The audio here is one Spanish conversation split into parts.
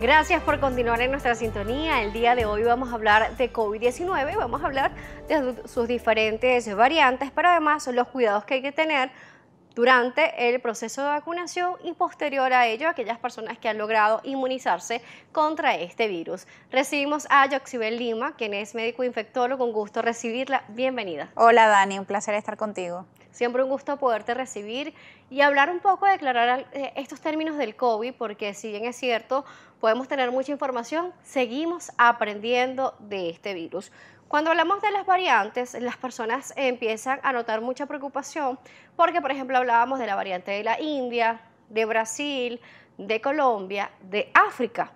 Gracias por continuar en nuestra sintonía. El día de hoy vamos a hablar de COVID-19, vamos a hablar de sus diferentes variantes, pero además los cuidados que hay que tener durante el proceso de vacunación y posterior a ello aquellas personas que han logrado inmunizarse contra este virus. Recibimos a Yoxibel Lima, quien es médico infectólogo, un gusto recibirla. Bienvenida. Hola Dani, un placer estar contigo. Siempre un gusto poderte recibir y hablar un poco, aclarar eh, estos términos del COVID, porque si bien es cierto, podemos tener mucha información, seguimos aprendiendo de este virus. Cuando hablamos de las variantes, las personas empiezan a notar mucha preocupación porque, por ejemplo, hablábamos de la variante de la India, de Brasil, de Colombia, de África.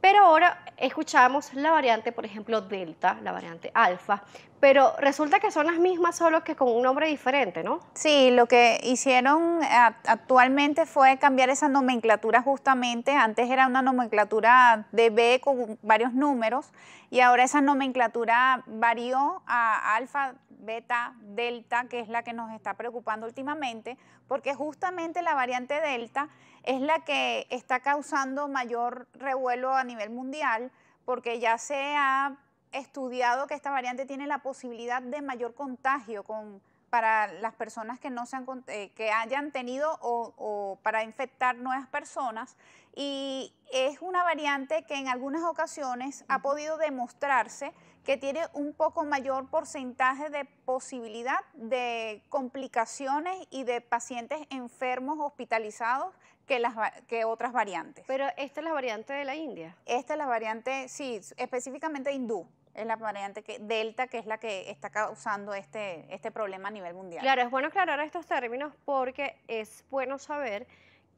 Pero ahora escuchamos la variante, por ejemplo, Delta, la variante Alfa, pero resulta que son las mismas, solo que con un nombre diferente, ¿no? Sí, lo que hicieron actualmente fue cambiar esa nomenclatura justamente. Antes era una nomenclatura de B con varios números y ahora esa nomenclatura varió a alfa, beta, delta, que es la que nos está preocupando últimamente, porque justamente la variante delta es la que está causando mayor revuelo a nivel mundial porque ya se ha estudiado que esta variante tiene la posibilidad de mayor contagio con para las personas que, no se eh, que hayan tenido o, para infectar nuevas personas y es una variante que en algunas ocasiones ha podido demostrarse que tiene un poco mayor porcentaje de posibilidad de complicaciones y de pacientes enfermos hospitalizados que, las, que otras variantes. Pero esta es la variante de la India. Esta es la variante, sí, específicamente hindú es la variante que, Delta, que es la que está causando este, este problema a nivel mundial. Claro, es bueno aclarar estos términos porque es bueno saber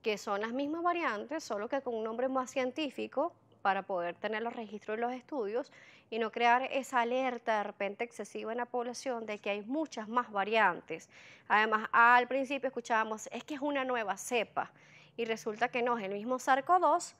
que son las mismas variantes, solo que con un nombre más científico para poder tener los registros y los estudios y no crear esa alerta de repente excesiva en la población de que hay muchas más variantes. Además, al principio escuchábamos, es que es una nueva cepa y resulta que no, es el mismo SARCO 2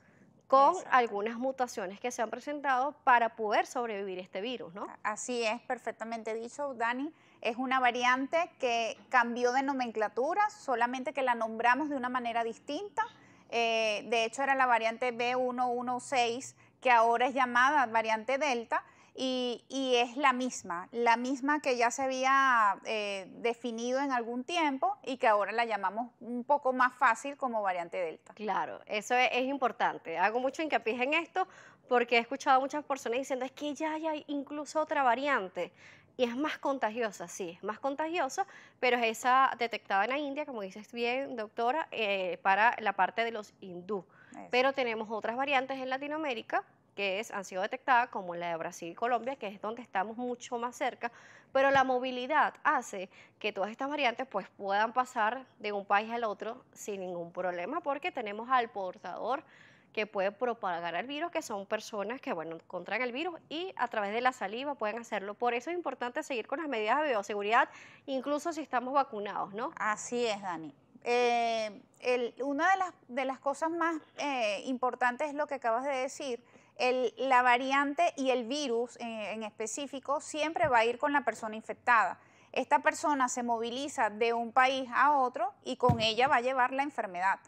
con algunas mutaciones que se han presentado para poder sobrevivir este virus, ¿no? Así es, perfectamente dicho, Dani. Es una variante que cambió de nomenclatura, solamente que la nombramos de una manera distinta. Eh, de hecho, era la variante B116, que ahora es llamada variante Delta, y, es la misma, la misma que ya se había eh, definido en algún tiempo y que ahora la llamamos un poco más fácil como variante delta. Claro, eso es, importante. Hago mucho hincapié en esto porque he escuchado a muchas personas diciendo es que ya hay incluso otra variante y es más contagiosa, sí, es más contagiosa, pero es esa detectada en la India, como dices bien, doctora, eh, para la parte de los hindú. Pero tenemos otras variantes en Latinoamérica que han sido detectadas, como la de Brasil y Colombia, que es donde estamos mucho más cerca, pero la movilidad hace que todas estas variantes pues, puedan pasar de un país al otro sin ningún problema, porque tenemos al portador que puede propagar el virus, que son personas que, bueno, contraen el virus y a través de la saliva pueden hacerlo. Por eso es importante seguir con las medidas de bioseguridad, incluso si estamos vacunados, ¿no? Así es, Dani. Eh, una de las, de las cosas más eh, importantes es lo que acabas de decir, la variante y el virus eh, en, específico siempre va a ir con la persona infectada. Esta persona se moviliza de un país a otro y con ella va a llevar la enfermedad.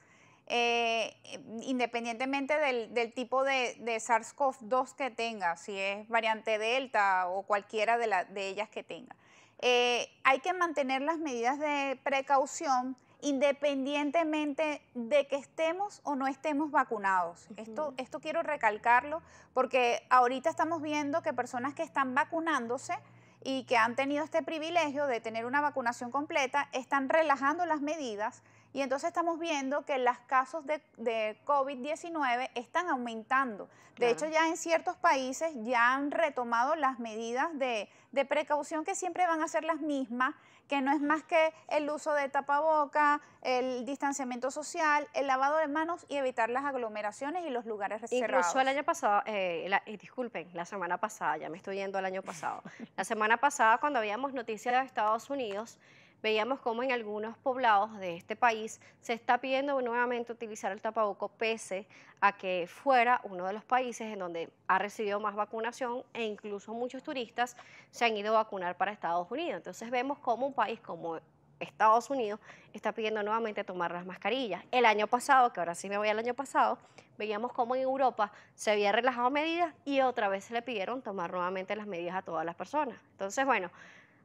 Eh, independientemente del, tipo de, SARS-CoV-2 que tenga, si es variante Delta o cualquiera de, de ellas que tenga. Eh, hay que mantener las medidas de precaución independientemente de que estemos o no estemos vacunados. esto, esto quiero recalcarlo porque ahorita estamos viendo que personas que están vacunándose y que han tenido este privilegio de tener una vacunación completa están relajando las medidas y entonces estamos viendo que los casos de, COVID-19 están aumentando. De hecho, ya en ciertos países ya han retomado las medidas de, de, precaución que siempre van a ser las mismas que no es más que el uso de tapaboca, el distanciamiento social, el lavado de manos y evitar las aglomeraciones y los lugares cerrados. Incluso el año pasado, eh, eh, disculpen, la semana pasada, ya me estoy yendo al año pasado, la semana pasada cuando habíamos noticias de Estados Unidos, veíamos cómo en algunos poblados de este país se está pidiendo nuevamente utilizar el tapaboco pese a que fuera uno de los países en donde ha recibido más vacunación e incluso muchos turistas se han ido a vacunar para Estados Unidos. Entonces vemos cómo un país como Estados Unidos está pidiendo nuevamente tomar las mascarillas. El año pasado, que ahora sí me voy al año pasado, veíamos cómo en Europa se había relajado medidas y otra vez se le pidieron tomar nuevamente las medidas a todas las personas. Entonces, bueno,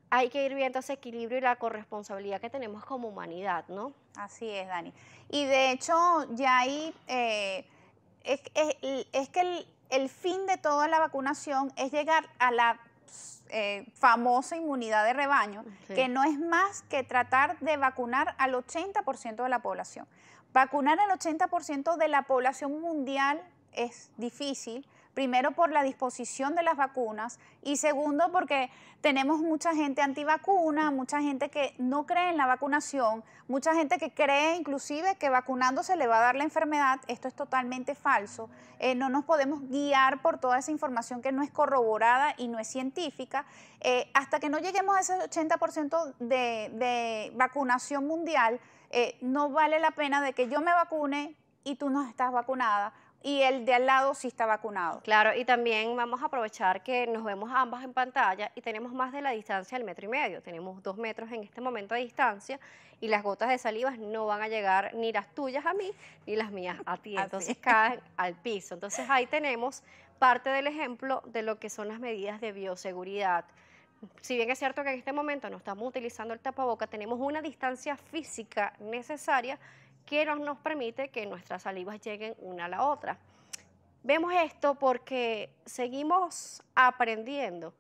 hay que ir viendo ese equilibrio y la corresponsabilidad que tenemos como humanidad, ¿no? Así es, Dani. Y de hecho, ya ahí eh, es, que el, fin de toda la vacunación es llegar a la eh, famosa inmunidad de rebaño, que no es más que tratar de vacunar al 80% de la población. Vacunar al 80% de la población mundial es difícil primero por la disposición de las vacunas y segundo porque tenemos mucha gente antivacuna, mucha gente que no cree en la vacunación, mucha gente que cree inclusive que vacunándose le va a dar la enfermedad. Esto es totalmente falso. Eh, no nos podemos guiar por toda esa información que no es corroborada y no es científica. Eh, hasta que no lleguemos a ese 80% de, vacunación mundial, eh, no vale la pena de que yo me vacune y tú no estás vacunada y el de al lado sí está vacunado. Claro, y también vamos a aprovechar que nos vemos ambas en pantalla y tenemos más de la distancia del metro y medio. Tenemos dos metros en este momento de distancia y las gotas de salivas no van a llegar ni las tuyas a mí ni las mías a ti. Entonces caen al piso. Entonces ahí tenemos parte del ejemplo de lo que son las medidas de bioseguridad si bien es cierto que en este momento no estamos utilizando el tapaboca, tenemos una distancia física necesaria que nos, permite que nuestras salivas lleguen una a la otra. Vemos esto porque seguimos aprendiendo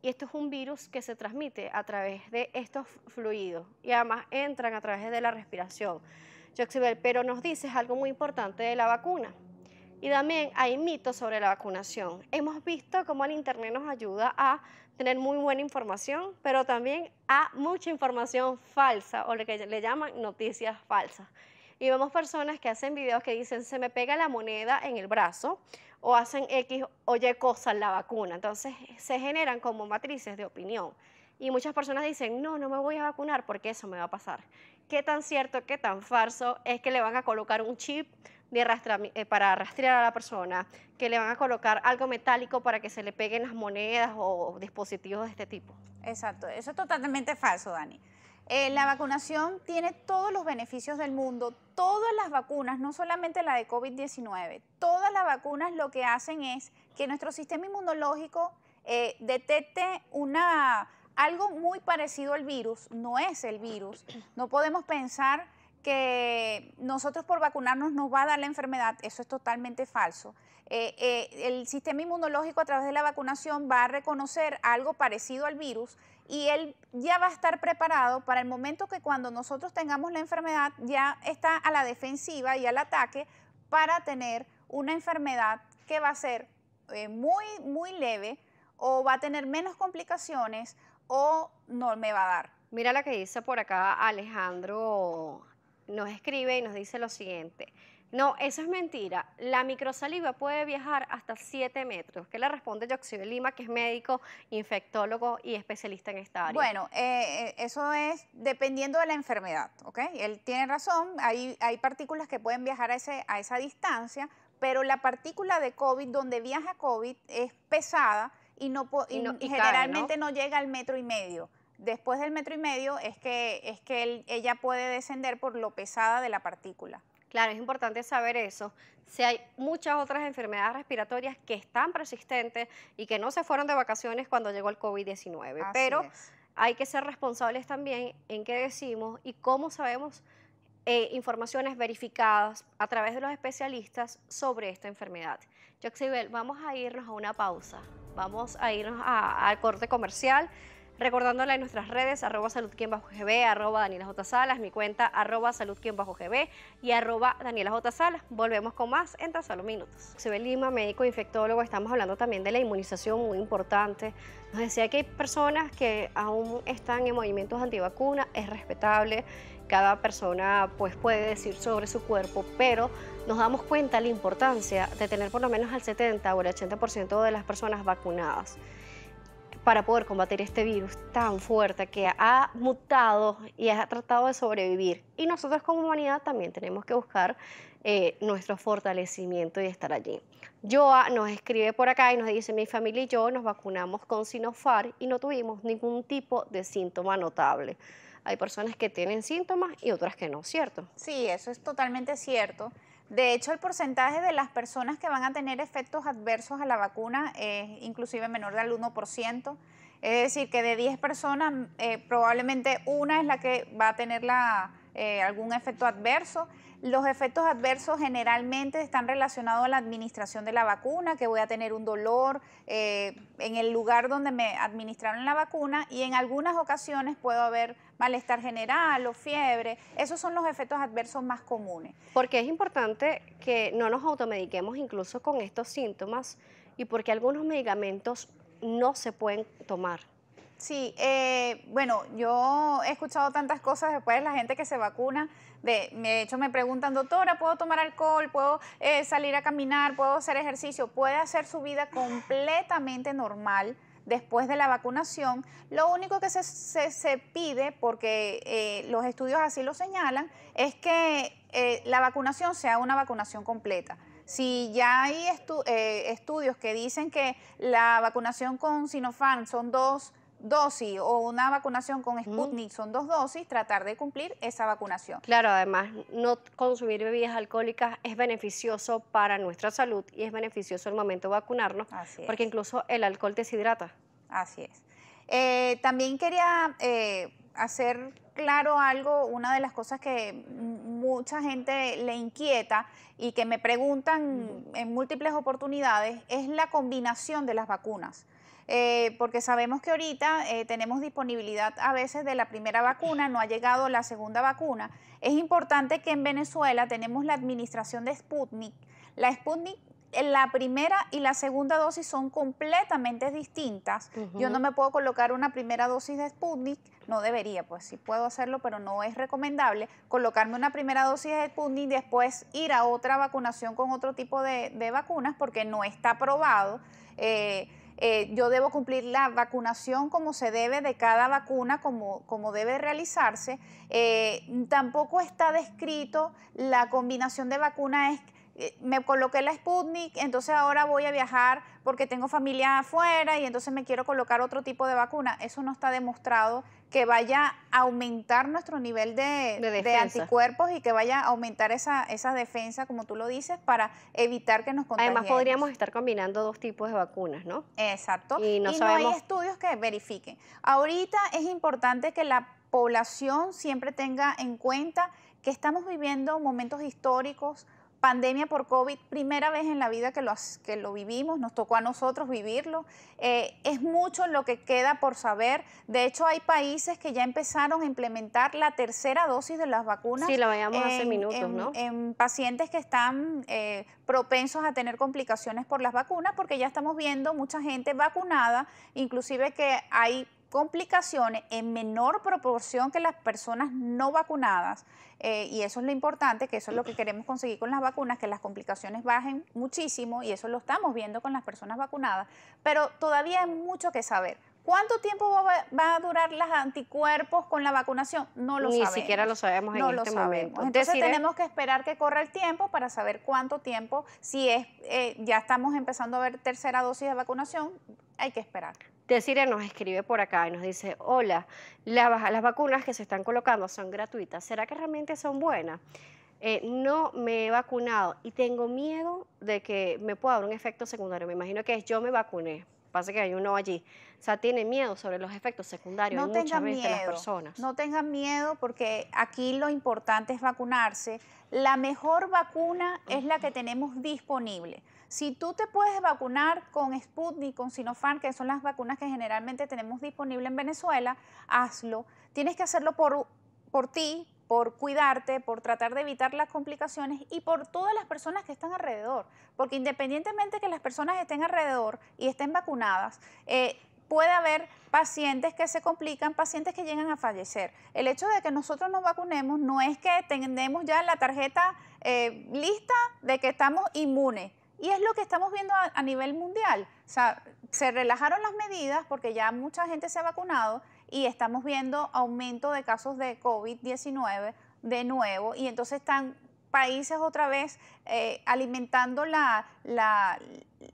y esto es un virus que se transmite a través de estos fluidos y además entran a través de la respiración. Joxibel, pero nos dices algo muy importante de la vacuna. Y también hay mitos sobre la vacunación. Hemos visto cómo el Internet nos ayuda a tener muy buena información, pero también a mucha información falsa o lo que le llaman noticias falsas y vemos personas que hacen videos que dicen se me pega la moneda en el brazo o hacen X o Y cosas la vacuna. Entonces se generan como matrices de opinión. Y muchas personas dicen, no, no me voy a vacunar porque eso me va a pasar. ¿Qué tan cierto, qué tan falso es que le van a colocar un chip eh, para rastrear a la persona, que le van a colocar algo metálico para que se le peguen las monedas o dispositivos de este tipo? Exacto, eso es totalmente falso, Dani. Eh, la vacunación tiene todos los beneficios del mundo, todas las vacunas, no solamente la de COVID-19, todas las vacunas lo que hacen es que nuestro sistema inmunológico eh, detecte algo muy parecido al virus, no es el virus, no podemos pensar que nosotros por vacunarnos nos va a dar la enfermedad, eso es totalmente falso. Eh, el sistema inmunológico a través de la vacunación va a reconocer algo parecido al virus, y él ya va a estar preparado para el momento que cuando nosotros tengamos la enfermedad ya está a la defensiva y al ataque para tener una enfermedad que va a ser eh, muy, muy leve o va a tener menos complicaciones o no me va a dar. Mira la que dice por acá Alejandro, nos escribe y nos dice lo siguiente. No, eso es mentira. La microsaliva puede viajar hasta 7 metros. ¿Qué le responde Yoxibel Lima, que es médico, infectólogo y especialista en esta área? Bueno, eh, eh, eso es dependiendo de la enfermedad, ¿ok? Él tiene razón, hay, partículas que pueden viajar a, ese, esa distancia, pero la partícula de COVID, donde viaja COVID, es pesada y, no, generalmente ¿no? llega al metro y medio. Después del metro y medio es que, es que ella puede descender por lo pesada de la partícula. Claro, es importante saber eso. Si hay muchas otras enfermedades respiratorias que están persistentes y que no se fueron de vacaciones cuando llegó el COVID-19. Pero hay que ser responsables también en qué decimos y cómo sabemos eh, informaciones verificadas a través de los especialistas sobre esta enfermedad. Joxibel, vamos a irnos a una pausa. Vamos a irnos al corte comercial. Recordándola en nuestras redes, arroba salud-gb, arroba Daniela J. Salas, mi cuenta arroba salud-gb y arroba Daniela J. Salas. Volvemos con más en tan solo minutos. ve Lima, médico infectólogo, estamos hablando también de la inmunización, muy importante. Nos decía que hay personas que aún están en movimientos antivacuna, es respetable, cada persona pues puede decir sobre su cuerpo, pero nos damos cuenta la importancia de tener por lo menos al 70 o el 80% de las personas vacunadas para poder combatir este virus tan fuerte que ha mutado y ha tratado de sobrevivir. Y nosotros como humanidad también tenemos que buscar eh, nuestro fortalecimiento y estar allí. Joa nos escribe por acá y nos dice, mi familia y yo nos vacunamos con sinofar y no tuvimos ningún tipo de síntoma notable. Hay personas que tienen síntomas y otras que no, ¿cierto? Sí, eso es totalmente cierto. De hecho, el porcentaje de las personas que van a tener efectos adversos a la vacuna es inclusive menor del 1%. Es decir, que de 10 personas, eh, probablemente una es la que va a tener eh, algún efecto adverso. Los efectos adversos generalmente están relacionados a la administración de la vacuna, que voy a tener un dolor eh, en el lugar donde me administraron la vacuna y en algunas ocasiones puedo haber malestar general o fiebre. Esos son los efectos adversos más comunes. Porque es importante que no nos automediquemos incluso con estos síntomas y porque algunos medicamentos no se pueden tomar. Sí, eh, bueno, yo he escuchado tantas cosas después de la gente que se vacuna. De, hecho, me preguntan, doctora, ¿puedo tomar alcohol? ¿Puedo eh, salir a caminar? ¿Puedo hacer ejercicio? ¿Puede hacer su vida completamente normal? después de la vacunación. Lo único que se, pide, porque eh, los estudios así lo señalan, es que eh, la vacunación sea una vacunación completa. Si ya hay estudios que dicen que la vacunación con Sinopharm son dos dosis o una vacunación con Sputnik son dos dosis, tratar de cumplir esa vacunación. Claro, además, no consumir bebidas alcohólicas es beneficioso para nuestra salud y es beneficioso el momento de vacunarnos, porque incluso el alcohol deshidrata. Así es. Eh, también quería eh, hacer claro algo, una de las cosas que mucha gente le inquieta y que me preguntan en múltiples oportunidades es la combinación de las vacunas. Eh, porque sabemos que ahorita eh, tenemos disponibilidad a veces de la primera vacuna, no ha llegado la segunda vacuna. Es importante que en Venezuela tenemos la administración de Sputnik. La Sputnik eh, la primera y la segunda dosis son completamente distintas. Yo no me puedo colocar una primera dosis de Sputnik, no debería, pues sí puedo hacerlo, pero no es recomendable colocarme una primera dosis de Sputnik y después ir a otra vacunación con otro tipo de, vacunas porque no está aprobado. Eh, yo debo cumplir la vacunación como se debe de cada vacuna, como, como debe realizarse. Eh, tampoco está descrito la combinación de vacunas eh, me coloqué la Sputnik, entonces ahora voy a viajar porque tengo familia afuera y entonces me quiero colocar otro tipo de vacuna. Eso no está demostrado que vaya a aumentar nuestro nivel de, anticuerpos y que vaya a aumentar esa, esa defensa, como tú lo dices, para evitar que nos contagiemos. Además, podríamos estar combinando dos tipos de vacunas, ¿no? Exacto. Y no, no hay estudios que verifiquen. Ahorita es importante que la población siempre tenga en cuenta que estamos viviendo momentos históricos, pandemia por COVID, primera vez en la vida que lo, que lo vivimos, nos tocó a nosotros vivirlo. Eh, es mucho lo que queda por saber. De hecho, hay países que ya empezaron a implementar la tercera dosis de las vacunas. Sí, la vayamos hace minutos, ¿no? En pacientes que están eh, propensos a tener complicaciones por las vacunas, porque ya estamos viendo mucha gente vacunada, inclusive que hay complicaciones en menor proporción que las personas no vacunadas. Eh, y eso es lo importante, que eso es lo que queremos conseguir con las vacunas, que las complicaciones bajen muchísimo y eso lo estamos viendo con las personas vacunadas. Pero todavía hay mucho que saber. ¿Cuánto tiempo va, a durar los anticuerpos con la vacunación? No lo Ni sabemos. Ni siquiera lo sabemos en este momento. Entonces ¿eh? tenemos que esperar que corra el tiempo para saber cuánto tiempo, si es, eh, ya estamos empezando a ver tercera dosis de vacunación, hay que esperar. Decir nos escribe por acá y nos dice, hola, las, las vacunas que se están colocando son gratuitas, ¿será que realmente son buenas? Eh, no me he vacunado y tengo miedo de que me pueda dar un efecto secundario. Me imagino que es yo me vacuné. Pasa que hay uno allí. O sea, tiene miedo sobre los efectos secundarios no muchas veces miedo, las personas. No tengan miedo porque aquí lo importante es vacunarse. La mejor vacuna es la que tenemos disponible. Si tú te puedes vacunar con Sputnik, con Sinopharm, que son las vacunas que generalmente tenemos disponibles en Venezuela, hazlo. Tienes que hacerlo por, ti, por cuidarte, por tratar de evitar las complicaciones y por todas las personas que están alrededor. Porque independientemente que las personas estén alrededor y estén vacunadas, eh, puede haber pacientes que se complican, pacientes que llegan a fallecer. El hecho de que nosotros nos vacunemos no es que tengamos ya la tarjeta eh, lista de que estamos inmunes y es lo que estamos viendo a, nivel mundial. O sea, se relajaron las medidas porque ya mucha gente se ha vacunado y estamos viendo aumento de casos de COVID-19 de nuevo y entonces están países otra vez eh, alimentando la, la,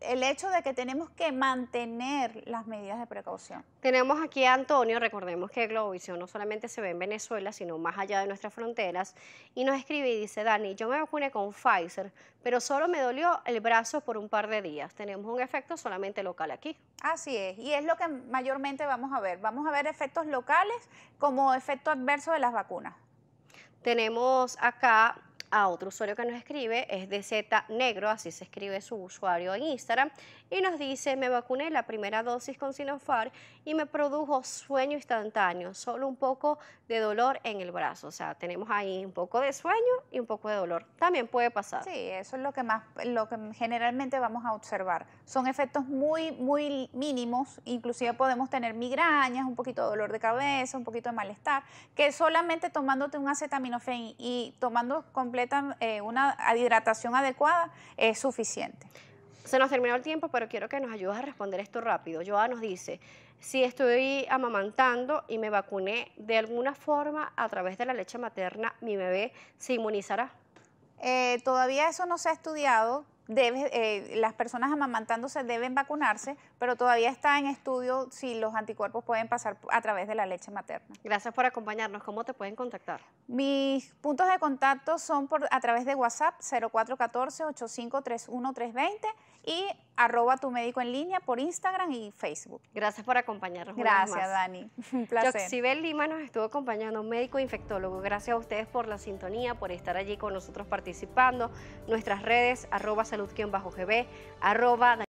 el hecho de que tenemos que mantener las medidas de precaución. Tenemos aquí a Antonio, recordemos que Globovisión no solamente se ve en Venezuela, sino más allá de nuestras fronteras, y nos escribe y dice, Dani, yo me vacuné con Pfizer, pero solo me dolió el brazo por un par de días. Tenemos un efecto solamente local aquí. Así es, y es lo que mayormente vamos a ver. Vamos a ver efectos locales como efecto adverso de las vacunas. Tenemos acá a otro usuario que nos escribe, es de Z Negro, así se escribe su usuario en Instagram, y nos dice, me vacuné la primera dosis con Sinopharm y me produjo sueño instantáneo, solo un poco de dolor en el brazo. O sea, tenemos ahí un poco de sueño y un poco de dolor. También puede pasar. Sí, eso es lo que más, lo que generalmente vamos a observar. Son efectos muy, muy mínimos, inclusive podemos tener migrañas, un poquito de dolor de cabeza, un poquito de malestar, que solamente tomándote un acetaminofén y tomando completa eh, una hidratación adecuada es suficiente. Se nos terminó el tiempo, pero quiero que nos ayudes a responder esto rápido. Joa nos dice, si estoy amamantando y me vacuné de alguna forma a través de la leche materna, ¿mi bebé se inmunizará? Eh, todavía eso no se ha estudiado, eh, las personas amamantándose deben vacunarse, pero todavía está en estudio si los anticuerpos pueden pasar a través de la leche materna. Gracias por acompañarnos. ¿Cómo te pueden contactar? Mis puntos de contacto son por, a través de WhatsApp 0414 8531320 y arroba tu médico en línea por Instagram y Facebook. Gracias por acompañarnos. Gracias, Dani. Un placer. Yoxibel Lima nos estuvo acompañando, médico infectólogo. Gracias a ustedes por la sintonía, por estar allí con nosotros participando. Nuestras redes, arroba bajo gb arroba